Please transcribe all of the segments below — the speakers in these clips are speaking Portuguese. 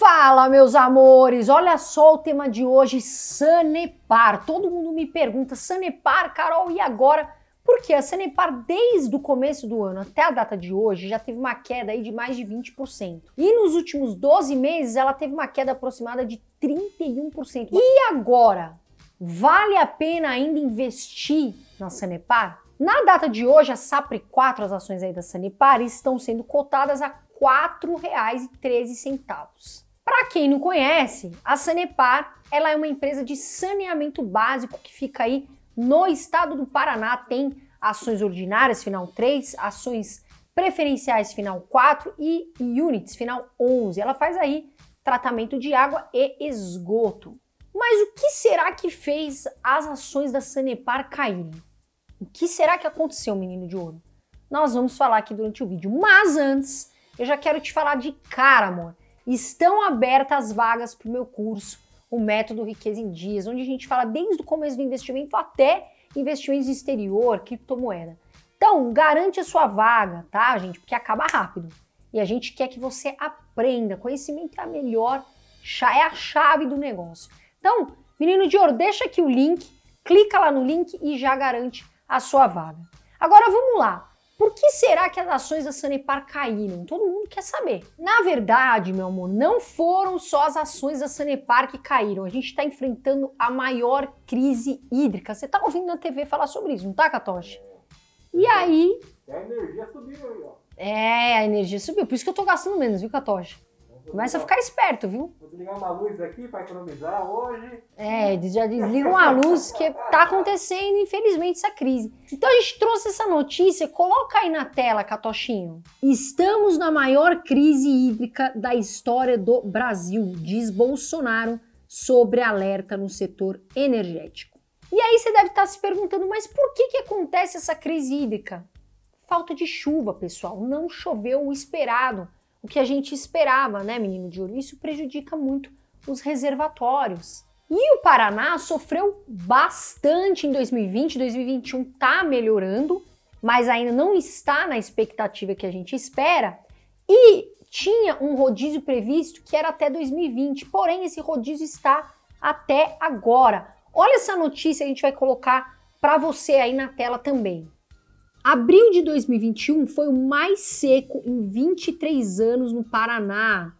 Fala, meus amores! Olha só o tema de hoje, Sanepar. Todo mundo me pergunta, Sanepar, Carol, e agora? Porque a Sanepar, desde o começo do ano até a data de hoje, já teve uma queda aí de mais de 20%. E nos últimos 12 meses, ela teve uma queda aproximada de 31%. E agora? Vale a pena ainda investir na Sanepar? Na data de hoje, a SAPRE 4, as ações aí da Sanepar, estão sendo cotadas a R$ 4,13. Para quem não conhece, a Sanepar ela é uma empresa de saneamento básico que fica aí no estado do Paraná, tem ações ordinárias, final 3, ações preferenciais, final 4 e units, final 11. Ela faz aí tratamento de água e esgoto. Mas o que será que fez as ações da Sanepar caírem? O que será que aconteceu, menino de ouro? Nós vamos falar aqui durante o vídeo, mas antes eu já quero te falar de cara, amor estão abertas vagas para o meu curso, o Método Riqueza em Dias, onde a gente fala desde o começo do investimento até investimentos no exterior, criptomoeda. Então, garante a sua vaga, tá, gente? Porque acaba rápido. E a gente quer que você aprenda. Conhecimento é a melhor, é a chave do negócio. Então, menino de ouro, deixa aqui o link, clica lá no link e já garante a sua vaga. Agora vamos lá. Por que será que as ações da Sanepar caíram? Todo mundo quer saber. Na verdade, meu amor, não foram só as ações da Sanepar que caíram. A gente está enfrentando a maior crise hídrica. Você está ouvindo na TV falar sobre isso, não tá, Katoshi? E é. aí. É a energia subiu aí, ó. É, a energia subiu. Por isso que eu tô gastando menos, viu, Katoshi? Começa a ficar esperto, viu? Vou desligar uma luz aqui para economizar hoje. É, já desligam a luz que está acontecendo, infelizmente, essa crise. Então a gente trouxe essa notícia, coloca aí na tela, Catochinho. Estamos na maior crise hídrica da história do Brasil, diz Bolsonaro sobre alerta no setor energético. E aí você deve estar tá se perguntando, mas por que, que acontece essa crise hídrica? Falta de chuva, pessoal. Não choveu o esperado o que a gente esperava, né, menino de ouro? Isso prejudica muito os reservatórios. E o Paraná sofreu bastante em 2020, 2021 está melhorando, mas ainda não está na expectativa que a gente espera. E tinha um rodízio previsto que era até 2020, porém esse rodízio está até agora. Olha essa notícia, a gente vai colocar para você aí na tela também. Abril de 2021 foi o mais seco em 23 anos no Paraná.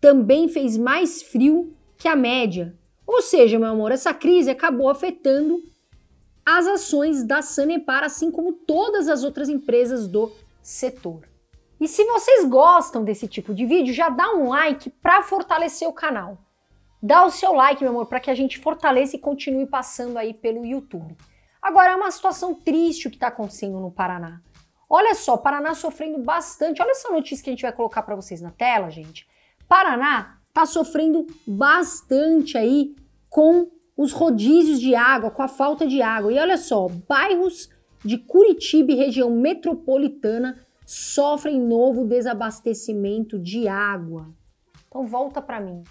Também fez mais frio que a média. Ou seja, meu amor, essa crise acabou afetando as ações da Sanepar, assim como todas as outras empresas do setor. E se vocês gostam desse tipo de vídeo, já dá um like para fortalecer o canal. Dá o seu like, meu amor, para que a gente fortaleça e continue passando aí pelo YouTube. Agora é uma situação triste o que está acontecendo no Paraná. Olha só, Paraná sofrendo bastante. Olha essa notícia que a gente vai colocar para vocês na tela, gente. Paraná está sofrendo bastante aí com os rodízios de água, com a falta de água. E olha só, bairros de Curitiba e região metropolitana sofrem novo desabastecimento de água. Então volta para mim.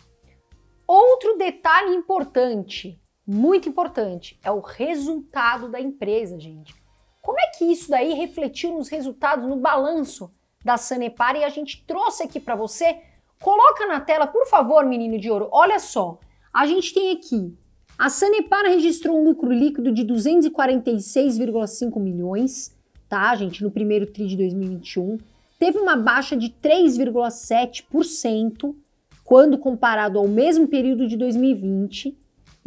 Outro detalhe importante, muito importante, é o resultado da empresa, gente. Como é que isso daí refletiu nos resultados, no balanço da Sanepar e a gente trouxe aqui para você? Coloca na tela, por favor, menino de ouro. Olha só, a gente tem aqui a Sanepar registrou um lucro líquido de 246,5 milhões, tá, gente, no primeiro tri de 2021. Teve uma baixa de 3,7% quando comparado ao mesmo período de 2020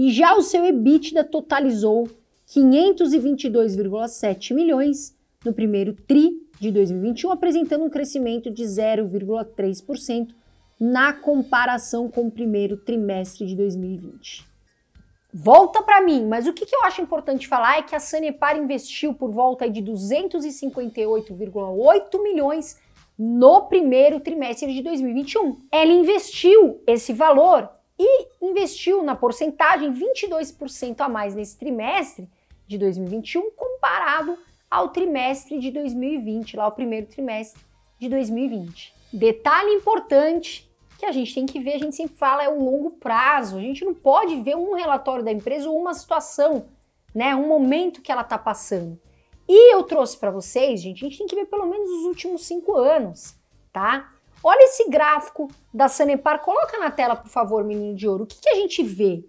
e já o seu EBITDA totalizou 522,7 milhões no primeiro TRI de 2021, apresentando um crescimento de 0,3% na comparação com o primeiro trimestre de 2020. Volta para mim, mas o que, que, eu acho importante falar é que a Sanepar investiu por volta de 258,8 milhões no primeiro trimestre de 2021. Ela investiu esse valor e investiu na porcentagem 22% a mais nesse trimestre de 2021 comparado ao trimestre de 2020, lá o primeiro trimestre de 2020. Detalhe importante que a gente tem que ver, a gente sempre fala, é o longo prazo. A gente não pode ver um relatório da empresa ou uma situação, né, um momento que ela está passando. E eu trouxe para vocês, gente, a gente tem que ver pelo menos os últimos cinco anos, tá? Olha esse gráfico da Sanepar, coloca na tela, por favor, menino de ouro. O que, que a gente vê?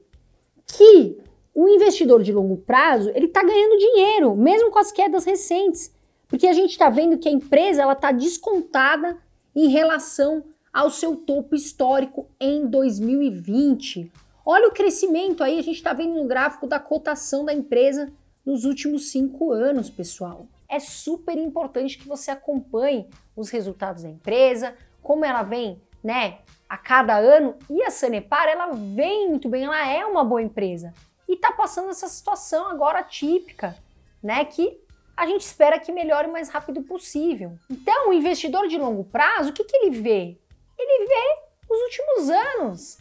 Que o investidor de longo prazo ele está ganhando dinheiro, mesmo com as quedas recentes, porque a gente está vendo que a empresa ela está descontada em relação ao seu topo histórico em 2020. Olha o crescimento aí, a gente está vendo no gráfico da cotação da empresa nos últimos cinco anos, pessoal. É super importante que você acompanhe os resultados da empresa, como ela vem, né, a cada ano, e a Sanepar, ela vem muito bem, ela é uma boa empresa. E está passando essa situação agora típica, né, que a gente espera que melhore o mais rápido possível. Então, o investidor de longo prazo, o que, que ele vê? Ele vê os últimos anos.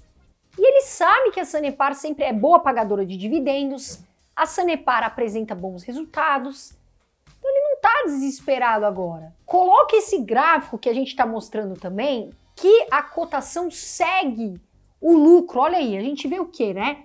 E ele sabe que a Sanepar sempre é boa pagadora de dividendos, a Sanepar apresenta bons resultados, tá desesperado agora. Coloque esse gráfico que a gente está mostrando também, que a cotação segue o lucro. Olha aí, a gente vê o que, né?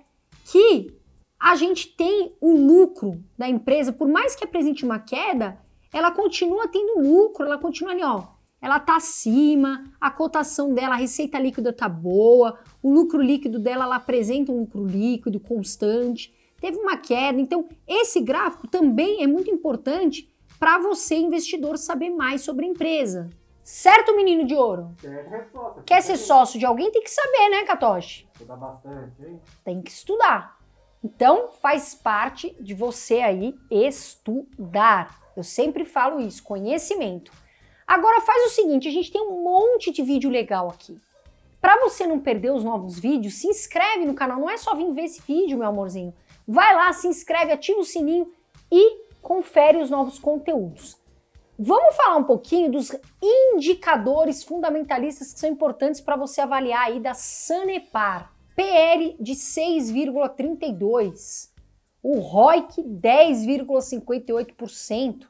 Que a gente tem o lucro da empresa, por mais que apresente uma queda, ela continua tendo lucro, ela continua ali, ó. Ela tá acima, a cotação dela, a receita líquida tá boa, o lucro líquido dela, ela apresenta um lucro líquido constante. Teve uma queda, então esse gráfico também é muito importante para você, investidor, saber mais sobre a empresa. Certo, menino de ouro? Quer, resposta, Quer ser sócio de alguém, tem que saber, né, Katoshi? Estudar bastante, hein? Tem que estudar. Então, faz parte de você aí estudar. Eu sempre falo isso, conhecimento. Agora faz o seguinte, a gente tem um monte de vídeo legal aqui. Para você não perder os novos vídeos, se inscreve no canal. Não é só vir ver esse vídeo, meu amorzinho. Vai lá, se inscreve, ativa o sininho e confere os novos conteúdos. Vamos falar um pouquinho dos indicadores fundamentalistas que são importantes para você avaliar aí da Sanepar. PR de 6,32, o ROIC 10,58%,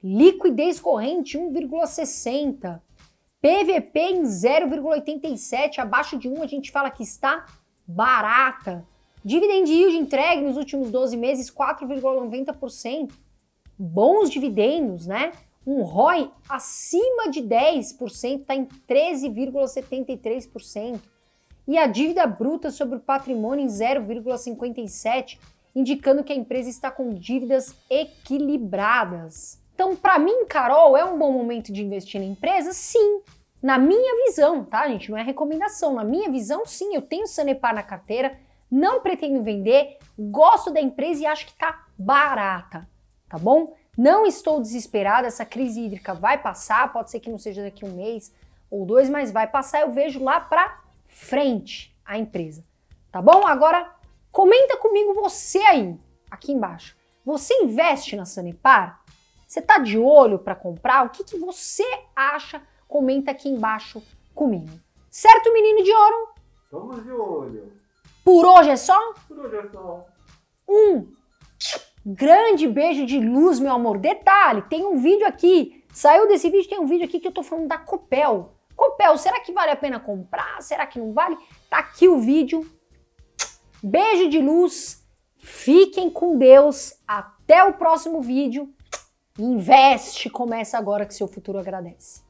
liquidez corrente 1,60, PVP em 0,87, abaixo de 1 a gente fala que está barata. Dividend yield entregue nos últimos 12 meses 4,90%. Bons dividendos, né? Um ROI acima de 10%, está em 13,73%. E a dívida bruta sobre o patrimônio em 0,57%, indicando que a empresa está com dívidas equilibradas. Então, para mim, Carol, é um bom momento de investir na empresa? Sim. Na minha visão, tá, gente? Não é recomendação. Na minha visão, sim, eu tenho Sanepar na carteira não pretendo vender, gosto da empresa e acho que está barata, tá bom? Não estou desesperada, essa crise hídrica vai passar, pode ser que não seja daqui um mês ou dois, mas vai passar, eu vejo lá para frente a empresa, tá bom? Agora comenta comigo você aí, aqui embaixo. Você investe na Sanepar? Você tá de olho para comprar? O que, que você acha? Comenta aqui embaixo comigo. Certo, menino de ouro? Vamos de olho. Por hoje é só? Por hoje é só. Um grande beijo de luz, meu amor. Detalhe, tem um vídeo aqui. Saiu desse vídeo, tem um vídeo aqui que eu tô falando da Copel. Copel, será que vale a pena comprar? Será que não vale? Tá aqui o vídeo. Beijo de luz. Fiquem com Deus. Até o próximo vídeo. Investe, começa agora que seu futuro agradece.